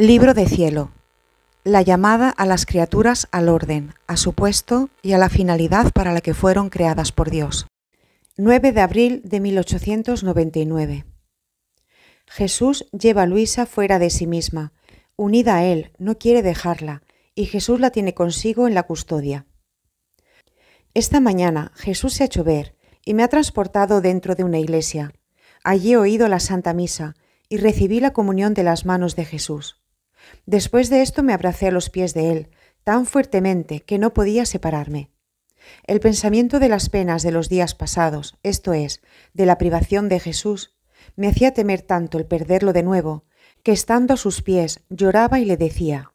Libro de cielo. La llamada a las criaturas al orden, a su puesto y a la finalidad para la que fueron creadas por Dios. 9 de abril de 1899. Jesús lleva a Luisa fuera de sí misma, unida a él, no quiere dejarla, y Jesús la tiene consigo en la custodia. Esta mañana Jesús se ha hecho ver y me ha transportado dentro de una iglesia. Allí he oído la Santa Misa y recibí la comunión de las manos de Jesús. Después de esto me abracé a los pies de él, tan fuertemente que no podía separarme. El pensamiento de las penas de los días pasados, esto es, de la privación de Jesús, me hacía temer tanto el perderlo de nuevo, que estando a sus pies lloraba y le decía,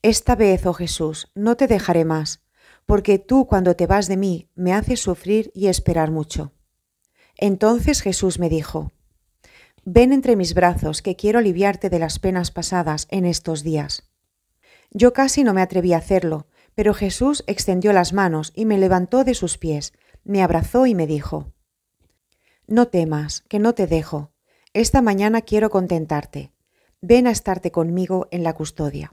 Esta vez, oh Jesús, no te dejaré más, porque tú cuando te vas de mí me haces sufrir y esperar mucho. Entonces Jesús me dijo, Ven entre mis brazos, que quiero aliviarte de las penas pasadas en estos días. Yo casi no me atreví a hacerlo, pero Jesús extendió las manos y me levantó de sus pies, me abrazó y me dijo, No temas, que no te dejo. Esta mañana quiero contentarte. Ven a estarte conmigo en la custodia.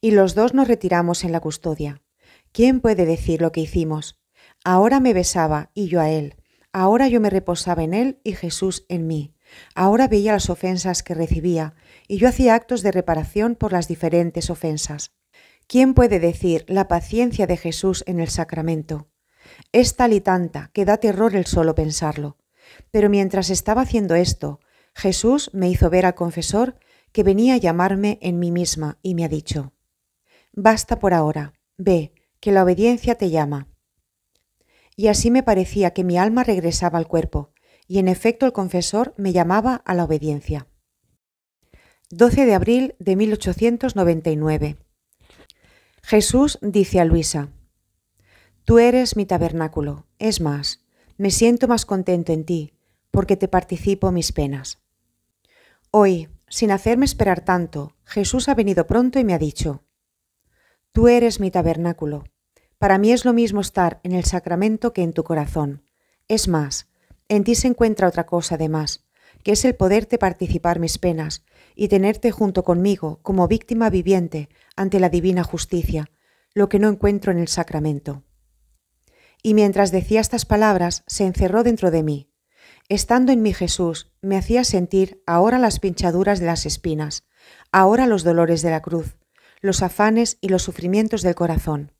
Y los dos nos retiramos en la custodia. ¿Quién puede decir lo que hicimos? Ahora me besaba y yo a él, Ahora yo me reposaba en Él y Jesús en mí. Ahora veía las ofensas que recibía, y yo hacía actos de reparación por las diferentes ofensas. ¿Quién puede decir la paciencia de Jesús en el sacramento? Es tal y tanta que da terror el solo pensarlo. Pero mientras estaba haciendo esto, Jesús me hizo ver al confesor que venía a llamarme en mí misma y me ha dicho, Basta por ahora, ve, que la obediencia te llama y así me parecía que mi alma regresaba al cuerpo, y en efecto el confesor me llamaba a la obediencia. 12 de abril de 1899. Jesús dice a Luisa, Tú eres mi tabernáculo, es más, me siento más contento en ti, porque te participo mis penas. Hoy, sin hacerme esperar tanto, Jesús ha venido pronto y me ha dicho, Tú eres mi tabernáculo, para mí es lo mismo estar en el sacramento que en tu corazón. Es más, en ti se encuentra otra cosa además, que es el poderte participar mis penas y tenerte junto conmigo como víctima viviente ante la divina justicia, lo que no encuentro en el sacramento. Y mientras decía estas palabras, se encerró dentro de mí. Estando en mí Jesús, me hacía sentir ahora las pinchaduras de las espinas, ahora los dolores de la cruz, los afanes y los sufrimientos del corazón.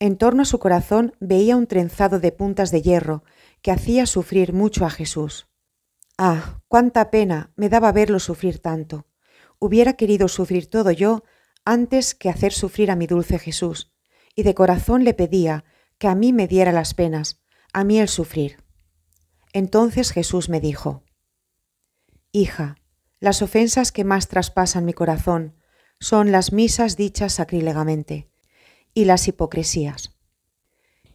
En torno a su corazón veía un trenzado de puntas de hierro que hacía sufrir mucho a Jesús. Ah, cuánta pena me daba verlo sufrir tanto. Hubiera querido sufrir todo yo antes que hacer sufrir a mi dulce Jesús, y de corazón le pedía que a mí me diera las penas, a mí el sufrir. Entonces Jesús me dijo, Hija, las ofensas que más traspasan mi corazón son las misas dichas sacrílegamente y las hipocresías.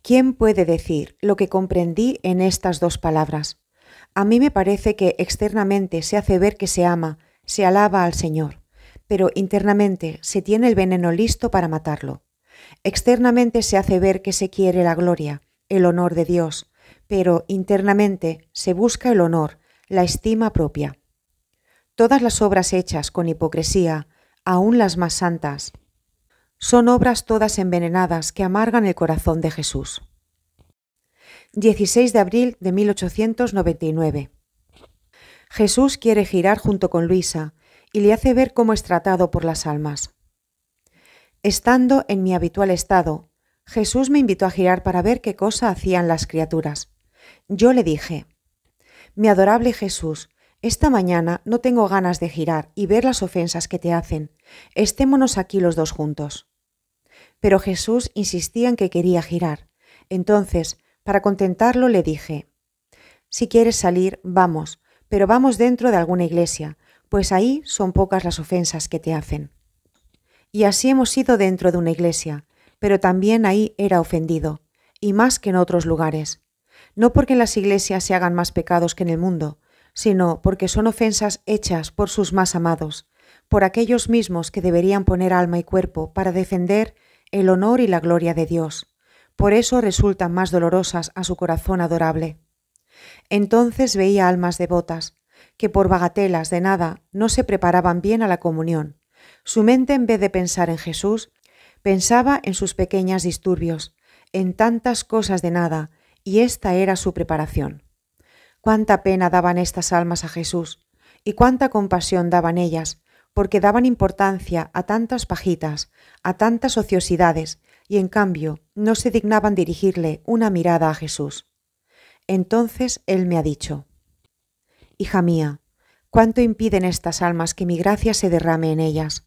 ¿Quién puede decir lo que comprendí en estas dos palabras? A mí me parece que externamente se hace ver que se ama, se alaba al Señor, pero internamente se tiene el veneno listo para matarlo. Externamente se hace ver que se quiere la gloria, el honor de Dios, pero internamente se busca el honor, la estima propia. Todas las obras hechas con hipocresía, aun las más santas, son obras todas envenenadas que amargan el corazón de Jesús. 16 de abril de 1899. Jesús quiere girar junto con Luisa y le hace ver cómo es tratado por las almas. Estando en mi habitual estado, Jesús me invitó a girar para ver qué cosa hacían las criaturas. Yo le dije, Mi adorable Jesús, esta mañana no tengo ganas de girar y ver las ofensas que te hacen. Estémonos aquí los dos juntos pero Jesús insistía en que quería girar. Entonces, para contentarlo, le dije, Si quieres salir, vamos, pero vamos dentro de alguna iglesia, pues ahí son pocas las ofensas que te hacen. Y así hemos ido dentro de una iglesia, pero también ahí era ofendido, y más que en otros lugares. No porque en las iglesias se hagan más pecados que en el mundo, sino porque son ofensas hechas por sus más amados, por aquellos mismos que deberían poner alma y cuerpo para defender el honor y la gloria de Dios. Por eso resultan más dolorosas a su corazón adorable. Entonces veía almas devotas, que por bagatelas de nada no se preparaban bien a la comunión. Su mente, en vez de pensar en Jesús, pensaba en sus pequeños disturbios, en tantas cosas de nada, y esta era su preparación. Cuánta pena daban estas almas a Jesús, y cuánta compasión daban ellas, porque daban importancia a tantas pajitas, a tantas ociosidades, y en cambio no se dignaban dirigirle una mirada a Jesús. Entonces él me ha dicho, Hija mía, ¿cuánto impiden estas almas que mi gracia se derrame en ellas?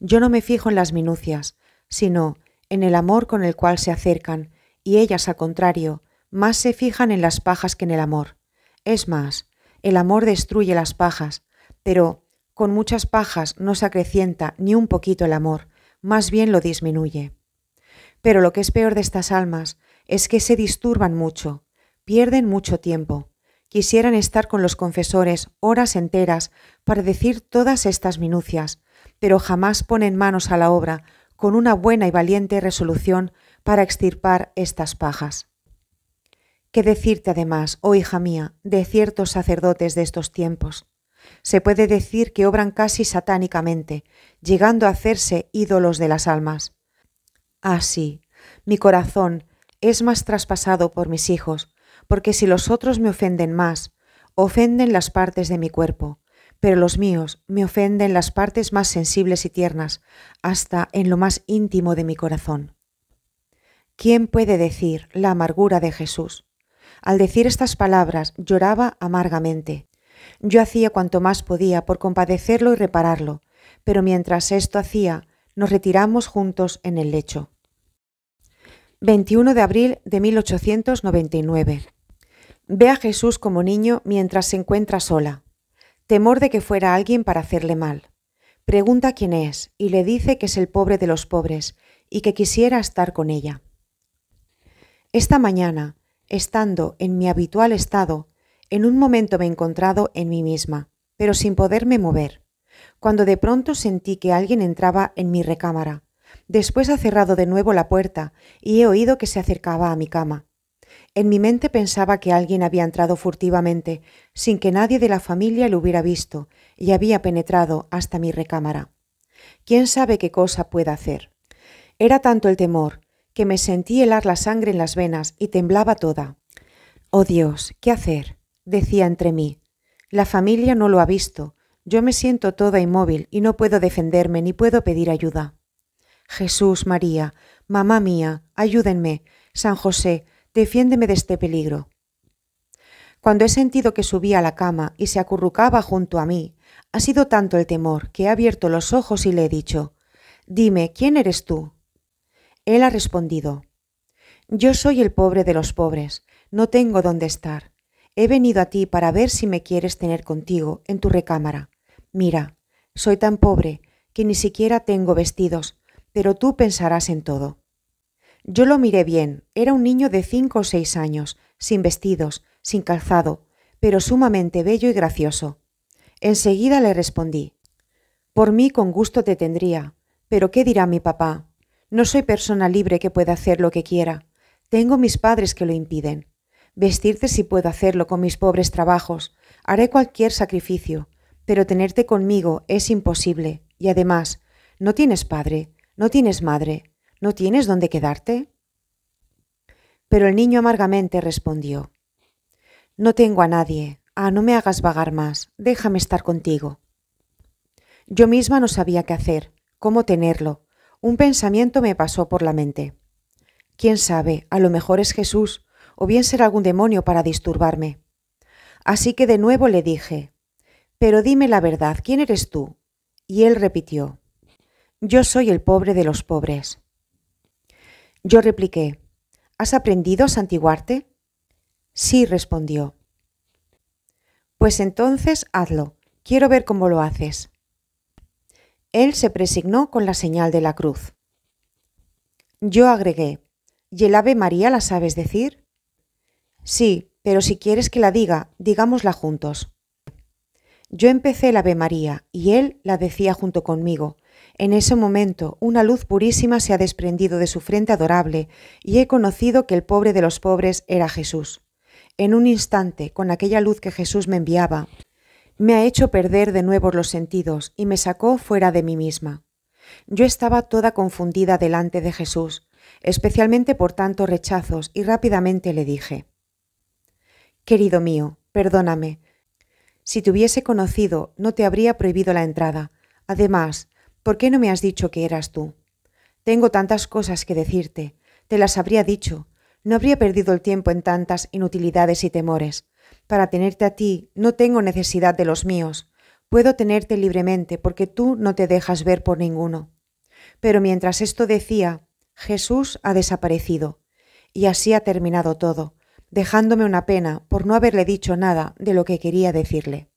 Yo no me fijo en las minucias, sino en el amor con el cual se acercan, y ellas, al contrario, más se fijan en las pajas que en el amor. Es más, el amor destruye las pajas, pero con muchas pajas no se acrecienta ni un poquito el amor, más bien lo disminuye. Pero lo que es peor de estas almas es que se disturban mucho, pierden mucho tiempo. Quisieran estar con los confesores horas enteras para decir todas estas minucias, pero jamás ponen manos a la obra con una buena y valiente resolución para extirpar estas pajas. ¿Qué decirte además, oh hija mía, de ciertos sacerdotes de estos tiempos? se puede decir que obran casi satánicamente, llegando a hacerse ídolos de las almas. Así, ah, mi corazón es más traspasado por mis hijos, porque si los otros me ofenden más, ofenden las partes de mi cuerpo, pero los míos me ofenden las partes más sensibles y tiernas, hasta en lo más íntimo de mi corazón. ¿Quién puede decir la amargura de Jesús? Al decir estas palabras lloraba amargamente, yo hacía cuanto más podía por compadecerlo y repararlo, pero mientras esto hacía, nos retiramos juntos en el lecho. 21 de abril de 1899. Ve a Jesús como niño mientras se encuentra sola. Temor de que fuera alguien para hacerle mal. Pregunta quién es y le dice que es el pobre de los pobres y que quisiera estar con ella. Esta mañana, estando en mi habitual estado, en un momento me he encontrado en mí misma, pero sin poderme mover, cuando de pronto sentí que alguien entraba en mi recámara. Después ha cerrado de nuevo la puerta y he oído que se acercaba a mi cama. En mi mente pensaba que alguien había entrado furtivamente, sin que nadie de la familia lo hubiera visto, y había penetrado hasta mi recámara. ¿Quién sabe qué cosa pueda hacer? Era tanto el temor, que me sentí helar la sangre en las venas y temblaba toda. Oh Dios, ¿qué hacer? decía entre mí. La familia no lo ha visto. Yo me siento toda inmóvil y no puedo defenderme ni puedo pedir ayuda. Jesús, María, mamá mía, ayúdenme. San José, defiéndeme de este peligro. Cuando he sentido que subía a la cama y se acurrucaba junto a mí, ha sido tanto el temor que he abierto los ojos y le he dicho, Dime, ¿quién eres tú? Él ha respondido, Yo soy el pobre de los pobres, no tengo dónde estar He venido a ti para ver si me quieres tener contigo en tu recámara. Mira, soy tan pobre que ni siquiera tengo vestidos, pero tú pensarás en todo. Yo lo miré bien, era un niño de cinco o seis años, sin vestidos, sin calzado, pero sumamente bello y gracioso. Enseguida le respondí Por mí con gusto te tendría, pero ¿qué dirá mi papá? No soy persona libre que pueda hacer lo que quiera. Tengo mis padres que lo impiden. Vestirte si puedo hacerlo con mis pobres trabajos. Haré cualquier sacrificio, pero tenerte conmigo es imposible. Y además, no tienes padre, no tienes madre, no tienes dónde quedarte. Pero el niño amargamente respondió, No tengo a nadie. Ah, no me hagas vagar más. Déjame estar contigo. Yo misma no sabía qué hacer, cómo tenerlo. Un pensamiento me pasó por la mente. ¿Quién sabe? A lo mejor es Jesús, o bien ser algún demonio para disturbarme. Así que de nuevo le dije, Pero dime la verdad, ¿quién eres tú? Y él repitió, Yo soy el pobre de los pobres. Yo repliqué, ¿Has aprendido a santiguarte? Sí, respondió. Pues entonces hazlo, quiero ver cómo lo haces. Él se presignó con la señal de la cruz. Yo agregué, ¿y el Ave María la sabes decir? Sí, pero si quieres que la diga, digámosla juntos. Yo empecé la Ave María y él la decía junto conmigo. En ese momento una luz purísima se ha desprendido de su frente adorable y he conocido que el pobre de los pobres era Jesús. En un instante, con aquella luz que Jesús me enviaba, me ha hecho perder de nuevo los sentidos y me sacó fuera de mí misma. Yo estaba toda confundida delante de Jesús, especialmente por tantos rechazos, y rápidamente le dije, Querido mío, perdóname. Si te hubiese conocido, no te habría prohibido la entrada. Además, ¿por qué no me has dicho que eras tú? Tengo tantas cosas que decirte. Te las habría dicho. No habría perdido el tiempo en tantas inutilidades y temores. Para tenerte a ti, no tengo necesidad de los míos. Puedo tenerte libremente porque tú no te dejas ver por ninguno. Pero mientras esto decía, Jesús ha desaparecido. Y así ha terminado todo dejándome una pena por no haberle dicho nada de lo que quería decirle.